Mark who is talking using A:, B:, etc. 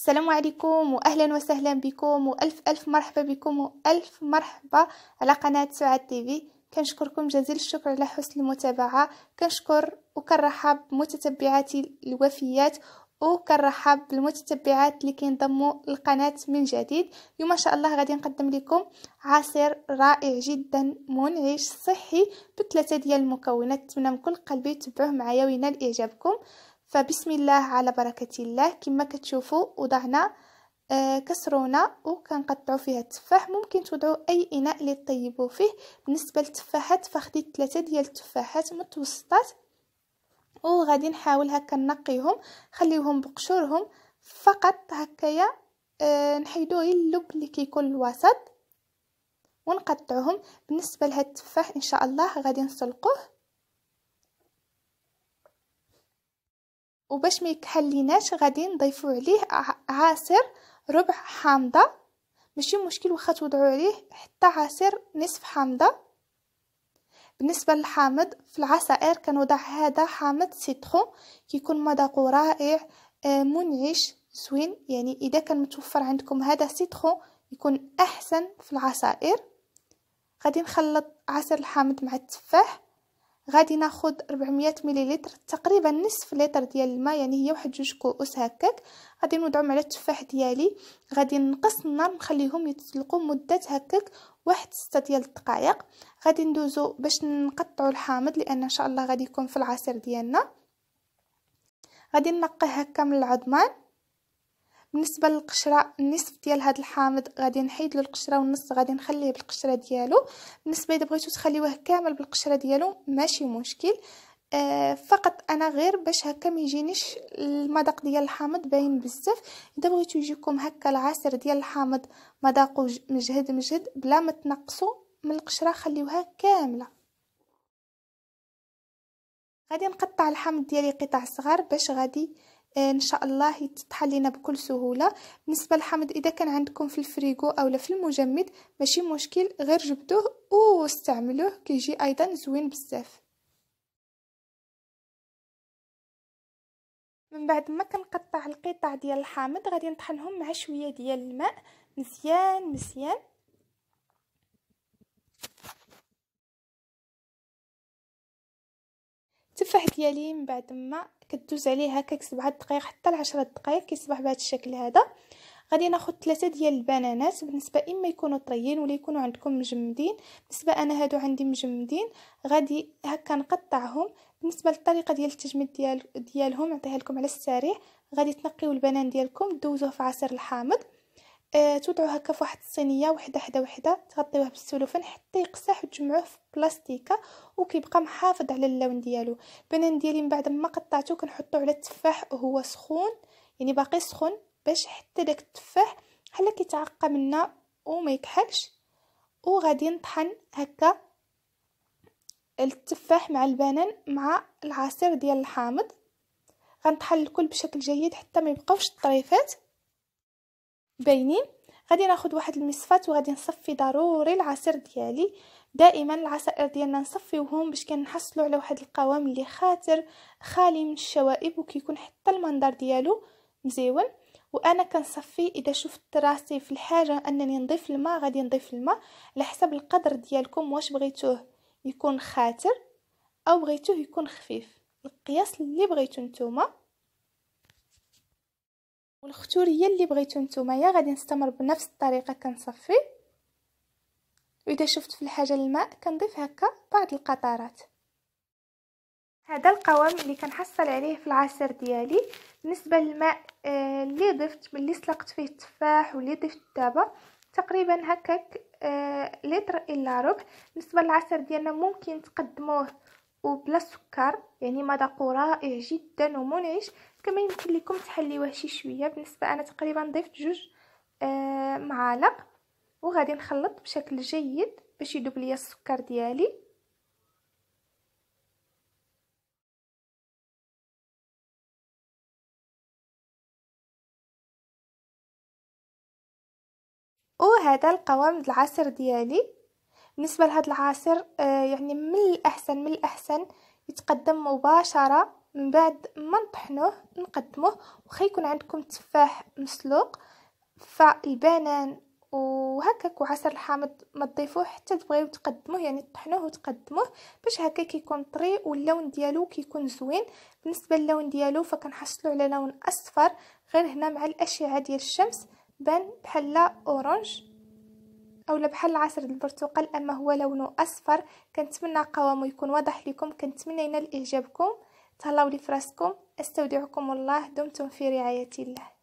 A: السلام عليكم واهلا وسهلا بكم والف الف مرحبا بكم والف مرحبا على قناه سعاد تيفي كنشكركم جزيل الشكر على حسن المتابعه كنشكر وكنرحب بمتتبعاتي الوفيات وكنرحب بالمتتبعات اللي كينضموا للقناه من جديد اليوم ان شاء الله غادي نقدم لكم عصير رائع جدا منعش صحي بثلاثه ديال المكونات نتمنى من كل قلبي تبعوه معايا وينال اعجابكم فبسم الله على بركة الله كما كتشوفوا وضعنا آه كسرونه وكنقطعوا فيها التفاح ممكن توضعوا اي اناء اللي فيه بالنسبه للتفاحات فخديت ثلاثه ديال التفاحات متوسطات وغادي نحاول هكا نقيهم خليوهم بقشورهم فقط هكايا آه نحيدو غير اللب اللي كيكون الوسط ونقطعهم بالنسبه لهاد التفاح ان شاء الله غادي نسلقوه وباش ما يكحليناش غادي نضيفوا عليه عصير ربع حامضه ماشي مشكل واخا توضعوا عليه حتى عصير نصف حامضه بالنسبه للحامض في العصائر كنوضع هذا حامض سيترون كيكون مذاقه رائع آه، منعش زوين يعني اذا كان متوفر عندكم هذا سيترون يكون احسن في العصائر غادي نخلط عصير الحامض مع التفاح غادي ناخد 400 مليلتر تقريبا نصف لتر ديال الماء يعني هي واحد جوج كؤوس هكاك غادي نوضعهم على التفاح ديالي غادي نقص النار نخليهم يتسلقوا مده هكاك واحد ستة ديال الدقائق غادي ندوزو باش نقطعوا الحامض لان ان شاء الله غادي يكون في العصير ديالنا غادي نقيه هكا من العظمان بالنسبه للقشره النصف ديال هذا الحامض غادي نحيد له القشره والنص غادي نخليه بالقشره ديالو بالنسبه اذا بغيتو تخليوه كامل بالقشره ديالو ماشي مشكل آه فقط انا غير باش هكا ما يجينيش المذاق ديال الحامض باين بزاف اذا بغيتو يجيكم هكا العصير ديال الحامض مذاقو مجهد مجهد بلا ما تنقصوا من القشره خليوها كامله غادي نقطع الحامض ديالي قطع صغار باش غادي ان شاء الله يتطحن لنا بكل سهوله بالنسبه للحامض اذا كان عندكم في الفريغو اولا في المجمد ماشي مشكل غير جبدوه واستعملوه كيجي ايضا زوين بزاف من بعد ما كنقطع القطع ديال الحامض غادي نطحنهم مع شويه ديال الماء مزيان مزيان التفاح ديالي من بعد ما كدوز عليه هكاك سبعة دقائق حتى العشرة دقائق كيصبح بهذا الشكل هذا غادي ناخذ ثلاثة ديال البنانات بالنسبه اما يكونوا طريين ولا يكونوا عندكم مجمدين بالنسبه انا هادو عندي مجمدين غادي هكا نقطعهم بالنسبه للطريقه ديال التجميد ديال ديالهم نعطيها لكم على السريع غادي تنقيو البنان ديالكم دوزوه في عصير الحامض آه توضعوه هكا فواحد الصينيه وحده حدا وحده تغطيوه بالسلوفان حتى يقساح وتجمعوه في بلاستيكه وكيبقى محافظ على اللون ديالو البنان ديالي من بعد ما قطعته كنحطو على التفاح وهو سخون يعني باقي سخون باش حتى داك التفاح بحال كيتعقى منا وما يكحلش وغادي نطحن هكا التفاح مع البنان مع العصير ديال الحامض غنطحن الكل بشكل جيد حتى ما يبقاوش الطريفات باينين غادي ناخذ واحد المصفات وغادي نصفي ضروري العصير ديالي دائما العصائر ديالنا نصفيوهم باش كنحصلوا على واحد القوام اللي خاطر خالي من الشوائب وكيكون حتى المنظر ديالو مزيون وانا كنصفي اذا شفت راسي في الحاجه انني نضيف الماء غادي نضيف الماء على حسب القدر ديالكم واش بغيتوه يكون خاتر او بغيتوه يكون خفيف القياس اللي بغيتو نتوما والختوريه اللي بغيتو نتومايا غادي نستمر بنفس الطريقه كنصفي واذا شفت في الحاجه الماء كنضيف هكا بعض القطرات هذا القوام اللي كنحصل عليه في العصير ديالي بالنسبه للماء آه، اللي ضفت ملي سلقت فيه التفاح واللي ضفت دابا تقريبا هكاك آه، لتر الا ربع بالنسبه للعصير ديالنا ممكن تقدموه وبلا سكر يعني مذاق إيه، رائع جدا ومنعش كما يمكن لكم تحليوه شي شويه بالنسبه انا تقريبا ضفت جوج آه معالق وغادي نخلط بشكل جيد باش يذوب ليا السكر ديالي وهذا القوام العصير ديالي بالنسبه لهذا العصير آه، يعني من الاحسن من الاحسن يتقدم مباشره من بعد ما نطحنوه نقدموه وخا يكون عندكم تفاح مسلوق فالبنان وهكاك وعسل الحامض ما تضيفوه حتى تبغيو تقدموه يعني تطحنوه وتقدموه باش هكا كيكون طري واللون ديالو كيكون زوين بالنسبه للون ديالو فكنحصلوا على لون اصفر غير هنا مع الاشعه ديال الشمس بان بحال اورانج اولا بحال العصير البرتقال اما هو لونه اصفر كنتمنى قوامه يكون واضح لكم كنتمنى ينال اعجابكم تهلاو لي فراسكم استودعكم الله دمتم في رعايه الله